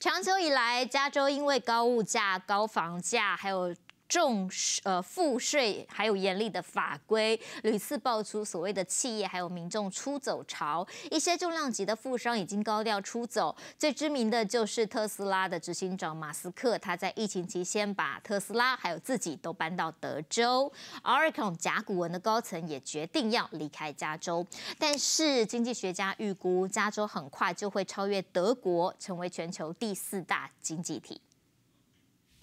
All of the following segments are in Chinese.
长久以来，加州因为高物价、高房价，还有。重税、呃，赋税，还有严厉的法规，屡次爆出所谓的企业还有民众出走潮。一些重量级的富商已经高调出走，最知名的就是特斯拉的执行长马斯克，他在疫情期间把特斯拉还有自己都搬到德州。Oracle 甲骨文的高层也决定要离开加州，但是经济学家预估，加州很快就会超越德国，成为全球第四大经济体。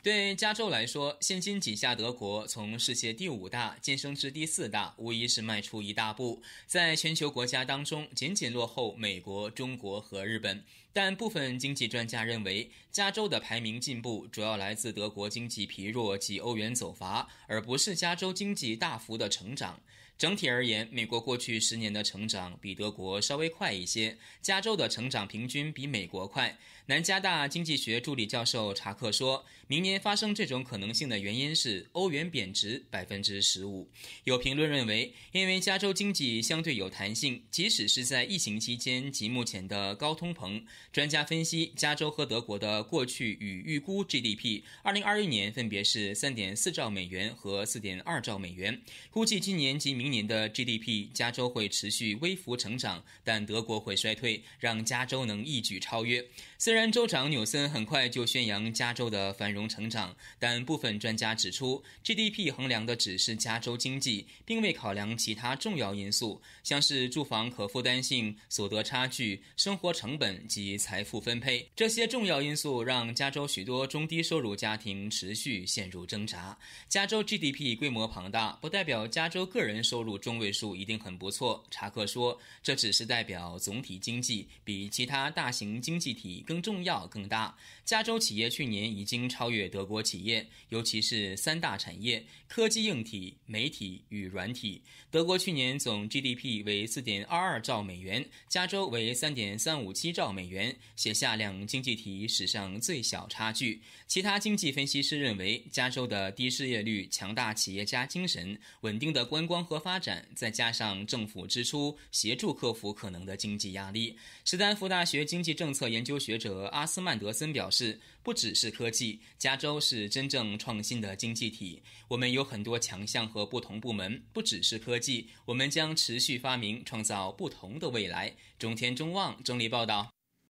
对加州来说，现今几下德国，从世界第五大晋升至第四大，无疑是迈出一大步。在全球国家当中，仅仅落后美国、中国和日本。但部分经济专家认为，加州的排名进步主要来自德国经济疲弱及欧元走阀，而不是加州经济大幅的成长。整体而言，美国过去十年的成长比德国稍微快一些。加州的成长平均比美国快。南加大经济学助理教授查克说：“明年发生这种可能性的原因是欧元贬值百分之十五。”有评论认为，因为加州经济相对有弹性，即使是在疫情期间及目前的高通膨。专家分析，加州和德国的过去与预估 GDP，二零二一年分别是三点四兆美元和四点二兆美元，估计今年及明。明年的 GDP，加州会持续微幅成长，但德国会衰退，让加州能一举超越。虽然州长纽森很快就宣扬加州的繁荣成长，但部分专家指出，GDP 衡量的只是加州经济，并未考量其他重要因素，像是住房可负担性、所得差距、生活成本及财富分配。这些重要因素让加州许多中低收入家庭持续陷入挣扎。加州 GDP 规模庞大，不代表加州个人收。收入中位数一定很不错。查克说，这只是代表总体经济比其他大型经济体更重要、更大。加州企业去年已经超越德国企业，尤其是三大产业：科技硬体、媒体与软体。德国去年总 GDP 为4.22兆美元，加州为3.357兆美元，写下两经济体史上最小差距。其他经济分析师认为，加州的低失业率、强大企业家精神、稳定的观光和发展再加上政府支出，协助克服可能的经济压力。斯坦福大学经济政策研究学者阿斯曼德森表示，不只是科技，加州是真正创新的经济体。我们有很多强项和不同部门，不只是科技，我们将持续发明创造不同的未来。中天中望整理报道。